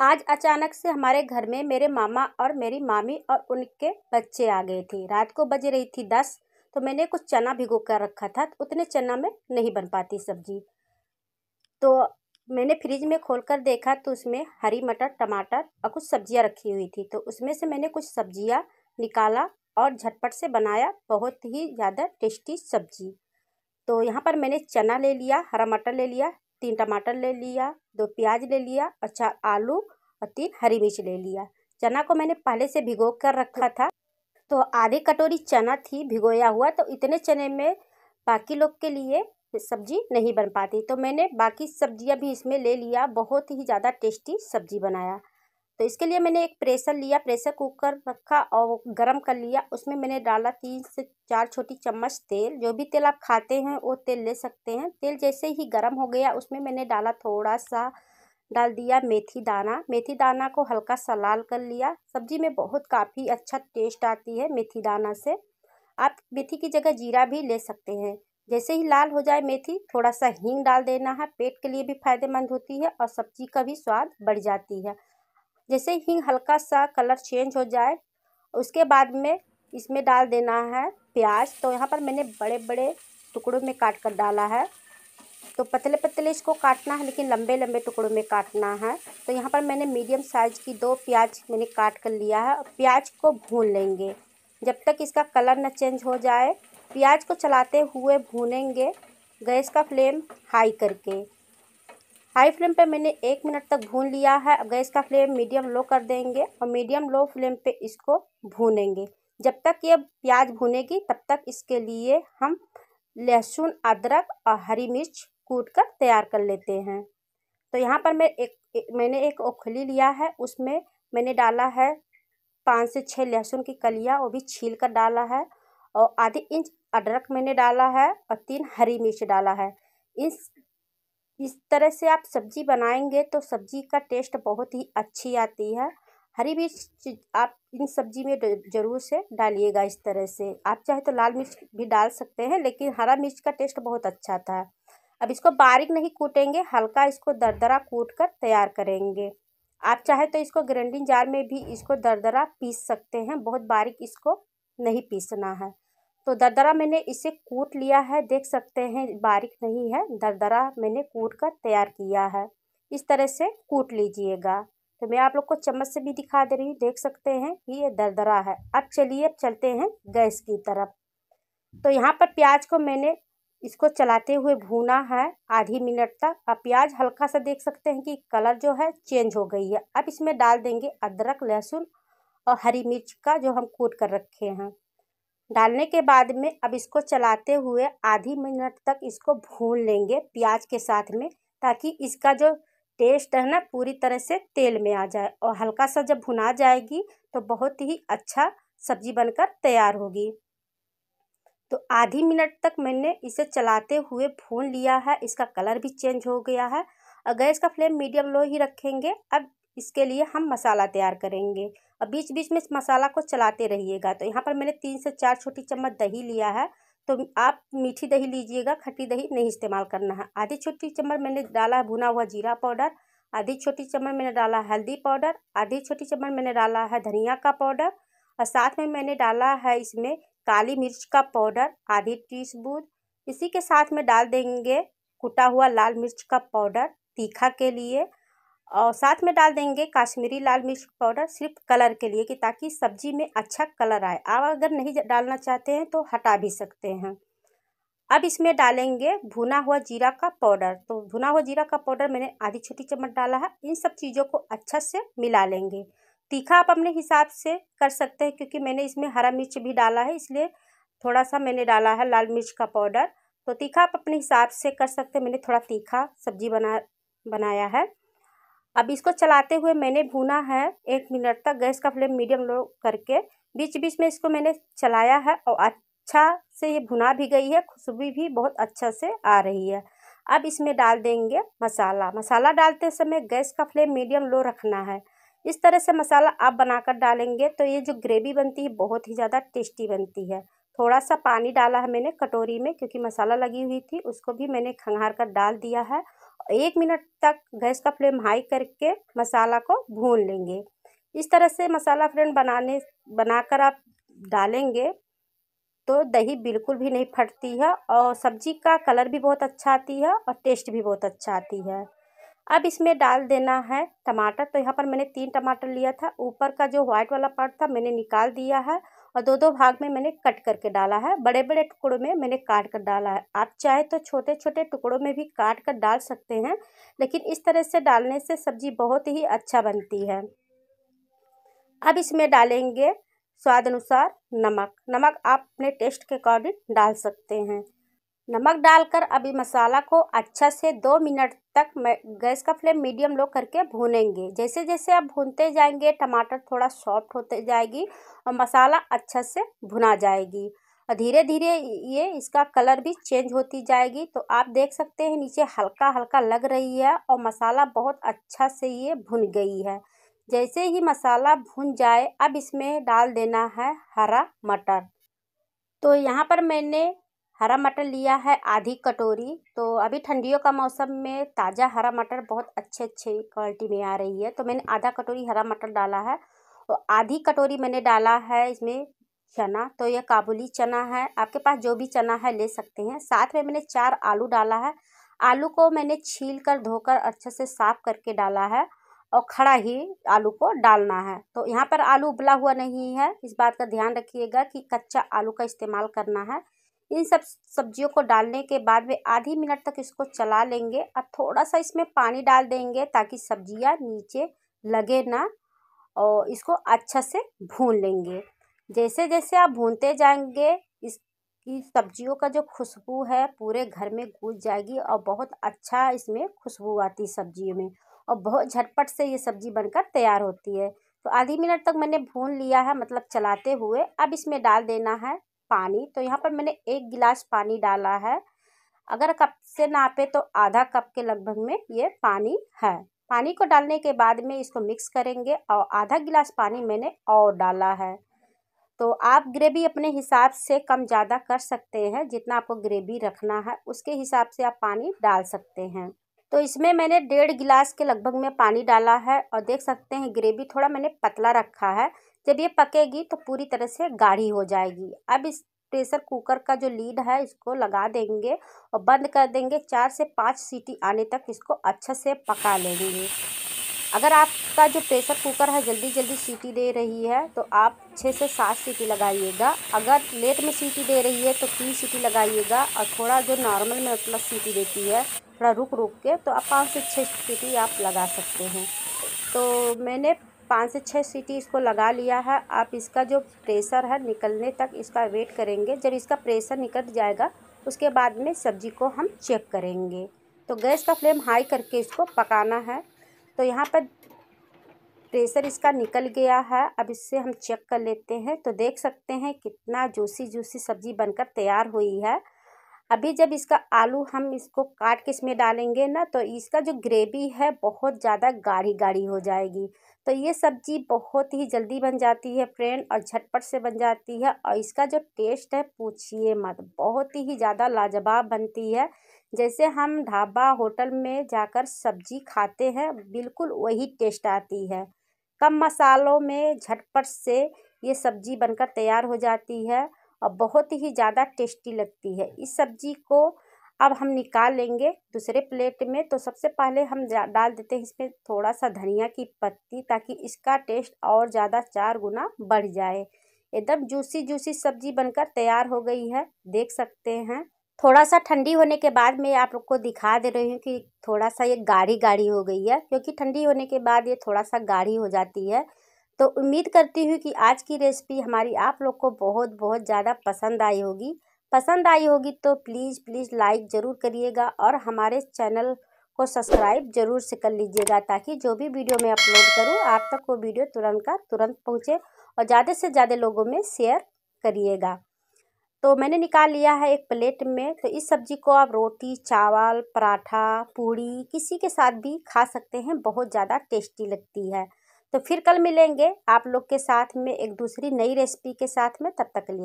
आज अचानक से हमारे घर में मेरे मामा और मेरी मामी और उनके बच्चे आ गए थे रात को बज रही थी दस तो मैंने कुछ चना भिगो कर रखा था तो उतने चना में नहीं बन पाती सब्जी तो मैंने फ्रिज में खोल कर देखा तो उसमें हरी मटर टमाटर और कुछ सब्जियां रखी हुई थी तो उसमें से मैंने कुछ सब्जियां निकाला और झटपट से बनाया बहुत ही ज़्यादा टेस्टी सब्जी तो यहाँ पर मैंने चना ले लिया हरा मटर ले लिया तीन टमाटर ले लिया दो प्याज ले लिया और चार आलू और तीन हरी मिर्च ले लिया चना को मैंने पहले से भिगो कर रखा था तो आधी कटोरी चना थी भिगोया हुआ तो इतने चने में बाकी लोग के लिए सब्जी नहीं बन पाती तो मैंने बाकी सब्जियां भी इसमें ले लिया बहुत ही ज़्यादा टेस्टी सब्जी बनाया तो इसके लिए मैंने एक प्रेशर लिया प्रेशर कुकर रखा और गरम कर लिया उसमें मैंने डाला तीन से चार छोटी चम्मच तेल जो भी तेल आप खाते हैं वो तेल ले सकते हैं तेल जैसे ही गर्म हो गया उसमें मैंने डाला थोड़ा सा डाल दिया मेथी दाना मेथी दाना को हल्का सा लाल कर लिया सब्जी में बहुत काफ़ी अच्छा टेस्ट आती है मेथी दाना से आप मेथी की जगह जीरा भी ले सकते हैं जैसे ही लाल हो जाए मेथी थोड़ा सा हींग डाल देना है पेट के लिए भी फायदेमंद होती है और सब्जी का भी स्वाद बढ़ जाती है जैसे ही हल्का सा कलर चेंज हो जाए उसके बाद में इसमें डाल देना है प्याज तो यहाँ पर मैंने बड़े बड़े टुकड़ों में काट कर डाला है तो पतले पतले इसको काटना है लेकिन लंबे लंबे टुकड़ों में काटना है तो यहाँ पर मैंने मीडियम साइज़ की दो प्याज मैंने काट कर लिया है और प्याज को भून लेंगे जब तक इसका कलर न चेंज हो जाए प्याज को चलाते हुए भूनेंगे गैस का फ्लेम हाई करके हाई फ्लेम पे मैंने एक मिनट तक भून लिया है अब गैस का फ्लेम मीडियम लो कर देंगे और मीडियम लो फ्लेम पे इसको भूनेंगे जब तक ये प्याज भूनेगी तब तक इसके लिए हम लहसुन अदरक और हरी मिर्च कूट कर तैयार कर लेते हैं तो यहाँ पर मैं एक, मैंने एक ओखली लिया है उसमें मैंने डाला है पाँच से छः लहसुन की कलिया वो भी छील कर डाला है और आधी इंच अदरक मैंने डाला है और तीन हरी मिर्च डाला है इन इस तरह से आप सब्ज़ी बनाएंगे तो सब्ज़ी का टेस्ट बहुत ही अच्छी आती है हरी मिर्च आप इन सब्ज़ी में ज़रूर से डालिएगा इस तरह से आप चाहे तो लाल मिर्च भी डाल सकते हैं लेकिन हरा मिर्च का टेस्ट बहुत अच्छा था अब इसको बारीक नहीं कूटेंगे हल्का इसको दरदरा कूट कर तैयार करेंगे आप चाहे तो इसको ग्राइंडिंग जार में भी इसको दरदरा पीस सकते हैं बहुत बारीक इसको नहीं पीसना है तो दरदरा मैंने इसे कूट लिया है देख सकते हैं बारीक नहीं है दरदरा मैंने कूट कर तैयार किया है इस तरह से कूट लीजिएगा तो मैं आप लोग को चम्मच से भी दिखा दे रही हूँ देख सकते हैं कि ये दरदरा है अब चलिए अब चलते हैं गैस की तरफ तो यहाँ पर प्याज को मैंने इसको चलाते हुए भूना है आधी मिनट तक अब प्याज हल्का सा देख सकते हैं कि कलर जो है चेंज हो गई है अब इसमें डाल देंगे अदरक लहसुन और हरी मिर्च का जो हम कूट कर रखे हैं डालने के बाद में अब इसको चलाते हुए आधी मिनट तक इसको भून लेंगे प्याज के साथ में ताकि इसका जो टेस्ट है ना पूरी तरह से तेल में आ जाए और हल्का सा जब भुना जाएगी तो बहुत ही अच्छा सब्जी बनकर तैयार होगी तो आधी मिनट तक मैंने इसे चलाते हुए भून लिया है इसका कलर भी चेंज हो गया है और गैस का फ्लेम मीडियम लो ही रखेंगे अब इसके लिए हम मसाला तैयार करेंगे और बीच बीच में इस मसाला को चलाते रहिएगा तो यहाँ पर मैंने तीन से चार छोटी चम्मच दही लिया है तो आप मीठी दही लीजिएगा खट्टी दही नहीं इस्तेमाल करना है आधी छोटी चम्मच मैंने डाला है भुना हुआ जीरा पाउडर आधी छोटी चम्मच मैंने डाला है हल्दी पाउडर आधी छोटी चम्मच मैंने डाला है धनिया का पाउडर और साथ में मैंने डाला है इसमें काली मिर्च का पाउडर आधी टीस्पून इसी के साथ में डाल देंगे कुटा हुआ लाल मिर्च का पाउडर तीखा के लिए और साथ में डाल देंगे काश्मीरी लाल मिर्च पाउडर सिर्फ कलर के लिए कि ताकि सब्जी में अच्छा कलर आए आप अगर नहीं डालना चाहते हैं तो हटा भी सकते हैं अब इसमें डालेंगे भुना हुआ जीरा का पाउडर तो भुना हुआ जीरा का पाउडर मैंने आधी छोटी चम्मच डाला है इन सब चीज़ों को अच्छा से मिला लेंगे तीखा आप अपने हिसाब से कर सकते हैं क्योंकि मैंने इसमें हरा मिर्च भी डाला है इसलिए थोड़ा सा मैंने डाला है लाल मिर्च का पाउडर तो तीखा आप अपने हिसाब से कर सकते हैं मैंने थोड़ा तीखा सब्जी बना बनाया है अब इसको चलाते हुए मैंने भूना है एक मिनट तक गैस का फ्लेम मीडियम लो करके बीच बीच में इसको मैंने चलाया है और अच्छा से ये भुना भी गई है खुशबू भी बहुत अच्छा से आ रही है अब इसमें डाल देंगे मसाला मसाला डालते समय गैस का फ्लेम मीडियम लो रखना है इस तरह से मसाला आप बनाकर डालेंगे तो ये जो ग्रेवी बनती है बहुत ही ज़्यादा टेस्टी बनती है थोड़ा सा पानी डाला है मैंने कटोरी में क्योंकि मसाला लगी हुई थी उसको भी मैंने खंगार कर डाल दिया है एक मिनट तक गैस का फ्लेम हाई करके मसाला को भून लेंगे इस तरह से मसाला फ्रेंड बनाने बनाकर आप डालेंगे तो दही बिल्कुल भी नहीं फटती है और सब्जी का कलर भी बहुत अच्छा आती है और टेस्ट भी बहुत अच्छा आती है अब इसमें डाल देना है टमाटर तो यहाँ पर मैंने तीन टमाटर लिया था ऊपर का जो व्हाइट वाला पार्ट था मैंने निकाल दिया है और दो दो भाग में मैंने कट करके डाला है बड़े बड़े टुकड़ों में मैंने काट कर डाला है आप चाहे तो छोटे छोटे टुकड़ों में भी काट कर डाल सकते हैं लेकिन इस तरह से डालने से सब्ज़ी बहुत ही अच्छा बनती है अब इसमें डालेंगे स्वाद अनुसार नमक नमक आप अपने टेस्ट के अकॉर्डिंग डाल सकते हैं नमक डालकर अभी मसाला को अच्छा से दो मिनट तक गैस का फ्लेम मीडियम लो करके भूनेंगे जैसे जैसे आप भूनते जाएंगे टमाटर थोड़ा सॉफ्ट होते जाएगी और मसाला अच्छा से भुना जाएगी और धीरे धीरे ये इसका कलर भी चेंज होती जाएगी तो आप देख सकते हैं नीचे हल्का हल्का लग रही है और मसाला बहुत अच्छा से ये भुन गई है जैसे ही मसाला भुन जाए अब इसमें डाल देना है हरा मटर तो यहाँ पर मैंने हरा मटर लिया है आधी कटोरी तो अभी ठंडियों का मौसम में ताज़ा हरा मटर बहुत अच्छे अच्छे क्वालिटी में आ रही है तो मैंने आधा कटोरी हरा मटर डाला है और तो आधी कटोरी मैंने डाला है इसमें चना तो यह काबुली चना है आपके पास जो भी चना है ले सकते हैं साथ में मैंने चार आलू डाला है आलू को मैंने छील कर धोकर अच्छे से साफ़ करके डाला है और खड़ा ही आलू को डालना है तो यहाँ पर आलू उबला हुआ नहीं है इस बात का ध्यान रखिएगा कि कच्चा आलू का इस्तेमाल करना है इन सब सब्जियों को डालने के बाद में आधी मिनट तक इसको चला लेंगे और थोड़ा सा इसमें पानी डाल देंगे ताकि सब्जियां नीचे लगे ना और इसको अच्छा से भून लेंगे जैसे जैसे आप भूनते जाएंगे इस सब्जियों का जो खुशबू है पूरे घर में गूज जाएगी और बहुत अच्छा इसमें खुशबू आती सब्जियों में और बहुत झटपट से ये सब्जी बनकर तैयार होती है तो आधी मिनट तक मैंने भून लिया है मतलब चलाते हुए अब इसमें डाल देना है पानी तो यहाँ पर मैंने एक गिलास पानी डाला है अगर कप से नापे तो आधा कप के लगभग में ये पानी है पानी को डालने के बाद में इसको मिक्स करेंगे और आधा गिलास पानी मैंने और डाला है तो आप ग्रेवी अपने हिसाब से कम ज़्यादा कर सकते हैं जितना आपको ग्रेवी रखना है उसके हिसाब से आप पानी डाल सकते हैं तो इसमें मैंने डेढ़ गिलास के लगभग में पानी डाला है और देख सकते हैं ग्रेवी थोड़ा मैंने पतला रखा है जब ये पकेगी तो पूरी तरह से गाढ़ी हो जाएगी अब इस प्रेशर कुकर का जो लीड है इसको लगा देंगे और बंद कर देंगे चार से पाँच सीटी आने तक इसको अच्छे से पका लेंगे अगर आपका जो प्रेशर कुकर है जल्दी जल्दी सीटी दे रही है तो आप छः से सात सीटी लगाइएगा अगर लेट में सीटी दे रही है तो तीन सीटी लगाइएगा और थोड़ा जो नॉर्मल में मतलब सीटी देती है थोड़ा रुक रुक के तो आप पाँच से छः सीटी आप लगा सकते हैं तो मैंने पाँच से छः सीटी इसको लगा लिया है आप इसका जो प्रेशर है निकलने तक इसका वेट करेंगे जब इसका प्रेशर निकल जाएगा उसके बाद में सब्ज़ी को हम चेक करेंगे तो गैस का फ्लेम हाई करके इसको पकाना है तो यहाँ पर प्रेशर इसका निकल गया है अब इससे हम चेक कर लेते हैं तो देख सकते हैं कितना जूसी जूसी सब्ज़ी बनकर तैयार हुई है अभी जब इसका आलू हम इसको काट के इसमें डालेंगे ना तो इसका जो ग्रेवी है बहुत ज़्यादा गाढ़ी गाढ़ी हो जाएगी तो ये सब्ज़ी बहुत ही जल्दी बन जाती है फ्रेंड और झटपट से बन जाती है और इसका जो टेस्ट है पूछिए मत बहुत ही ज़्यादा लाजवाब बनती है जैसे हम ढाबा होटल में जाकर सब्जी खाते हैं बिल्कुल वही टेस्ट आती है कम मसालों में झटपट से ये सब्ज़ी बनकर तैयार हो जाती है और बहुत ही ज़्यादा टेस्टी लगती है इस सब्ज़ी को अब हम निकाल लेंगे दूसरे प्लेट में तो सबसे पहले हम डाल देते हैं इसमें थोड़ा सा धनिया की पत्ती ताकि इसका टेस्ट और ज़्यादा चार गुना बढ़ जाए एकदम जूसी जूसी सब्जी बनकर तैयार हो गई है देख सकते हैं थोड़ा सा ठंडी होने के बाद मैं आप लोग को दिखा दे रही हूँ कि थोड़ा सा ये गाढ़ी गाढ़ी हो गई है क्योंकि ठंडी होने के बाद ये थोड़ा सा गाढ़ी हो जाती है तो उम्मीद करती हूँ कि आज की रेसिपी हमारी आप लोग को बहुत बहुत ज़्यादा पसंद आई होगी पसंद आई होगी तो प्लीज़ प्लीज़ लाइक ज़रूर करिएगा और हमारे चैनल को सब्सक्राइब ज़रूर से कर लीजिएगा ताकि जो भी वीडियो मैं अपलोड करूँ आप तक वो वीडियो तुरंत का तुरंत पहुँचे और ज़्यादा से ज़्यादा लोगों में शेयर करिएगा तो मैंने निकाल लिया है एक प्लेट में तो इस सब्ज़ी को आप रोटी चावल पराठा पूड़ी किसी के साथ भी खा सकते हैं बहुत ज़्यादा टेस्टी लगती है तो फिर कल मिलेंगे आप लोग के साथ में एक दूसरी नई रेसिपी के साथ में तब तक लिए